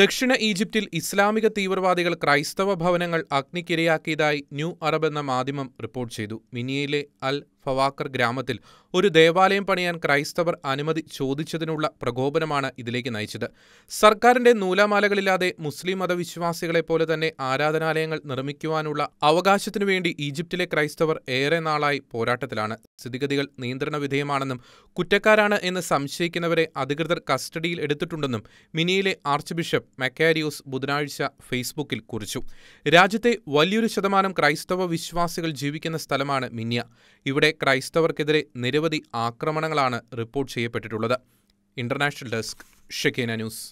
ദക്ഷിണ ഈജിപ്തിൽ ഇസ്ലാമിക തീവ്രവാദികൾ ക്രൈസ്തവ ഭവനങ്ങൾ അഗ്നിക്കിരയാക്കിയതായി ന്യൂ അറബ് എന്ന മാധ്യമം റിപ്പോർട്ട് ചെയ്തു മിനിയയിലെ അൽ ഫവാക്കർ ഗ്രാമത്തിൽ ഒരു ദേവാലയം പണിയാൻ ക്രൈസ്തവർ അനുമതി ചോദിച്ചതിനുള്ള പ്രകോപനമാണ് ഇതിലേക്ക് നയിച്ചത് സർക്കാരിന്റെ നൂലാമാലകളില്ലാതെ മുസ്ലിം മതവിശ്വാസികളെ പോലെ തന്നെ ആരാധനാലയങ്ങൾ നിർമ്മിക്കുവാനുള്ള അവകാശത്തിനു വേണ്ടി ഈജിപ്തിലെ ക്രൈസ്തവർ ഏറെ നാളായി പോരാട്ടത്തിലാണ് സ്ഥിതിഗതികൾ നിയന്ത്രണ വിധേയമാണെന്നും കുറ്റക്കാരാണ് എന്ന് സംശയിക്കുന്നവരെ അധികൃതർ കസ്റ്റഡിയിൽ എടുത്തിട്ടുണ്ടെന്നും മിനിയിലെ ആർച്ച് ബിഷപ്പ് മെക്കാരിയോസ് ബുധനാഴ്ച ഫേസ്ബുക്കിൽ കുറിച്ചു രാജ്യത്തെ വലിയൊരു ശതമാനം ക്രൈസ്തവ വിശ്വാസികൾ ജീവിക്കുന്ന സ്ഥലമാണ് മിന്യ ഇവിടെ ക്രൈസ്തവർക്കെതിരെ നിരവധി ആക്രമണങ്ങളാണ് റിപ്പോർട്ട് ചെയ്യപ്പെട്ടിട്ടുള്ളത് ഇന്റർനാഷണൽ ഡെസ്ക് ഷെക്കീന ന്യൂസ്